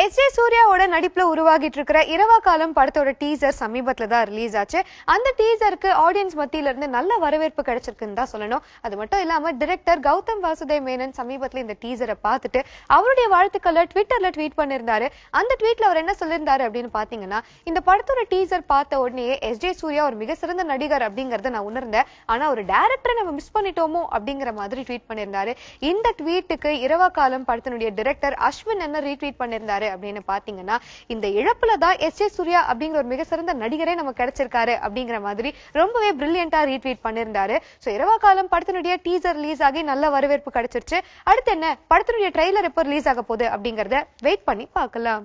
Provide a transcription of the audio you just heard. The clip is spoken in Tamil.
எஸ் ஜே சூர்யாவோட நடிப்புல உருவாகிட்டு இருக்கிற இரவா காலம் படத்தோட டீசர் சமீபத்துல தான் ரிலீஸ் ஆச்சு அந்த டீசருக்கு ஆடியன்ஸ் மத்தியில இருந்து நல்ல வரவேற்பு கிடைச்சிருக்குன்னு தான் சொல்லணும் அது மட்டும் இல்லாம டிரெக்டர் கௌதம் வாசுதேவ் மேனன் சமீபத்துல இந்த டீசரை பார்த்துட்டு அவருடைய வாழ்த்துக்களை ட்விட்டர்ல ட்வீட் பண்ணிருந்தாரு அந்த ட்வீட்ல அவர் என்ன சொல்லியிருந்தாரு அப்படின்னு பாத்தீங்கன்னா இந்த படத்தோட டீசர் பார்த்த உடனே எஸ் ஜே சூர்யா ஒரு மிக சிறந்த நடிகர் அப்படிங்கறத நான் உணர்ந்தேன் ஆனா ஒரு டேரக்டரை நம்ம மிஸ் பண்ணிட்டோமோ அப்படிங்கிற மாதிரி ட்வீட் பண்ணியிருந்தாரு இந்த ட்வீட்டுக்கு இரவா காலம் படத்தினுடைய டிரெக்டர் அஸ்வின் என்ன ரீட்வீட் பண்ணியிருந்தாரு பண்ணியிருக்காரு அப்படின்னு பாத்தீங்கன்னா இந்த இழப்புல தான் எஸ் ஏ சூர்யா அப்படிங்கிற ஒரு மிக சிறந்த நடிகரே நமக்கு கிடைச்சிருக்காரு அப்படிங்கிற மாதிரி ரொம்பவே பிரில்லியண்டா ரீட்வீட் பண்ணியிருந்தாரு சோ இரவா காலம் படத்தினுடைய டீசர் ரிலீஸ் ஆகி நல்ல வரவேற்பு கிடைச்சிருச்சு அடுத்து என்ன படத்தினுடைய ட்ரெய்லர் எப்போ ரிலீஸ் ஆக போகுது அப்படிங்கறத வெயிட் பண்ணி பார்க்கலாம்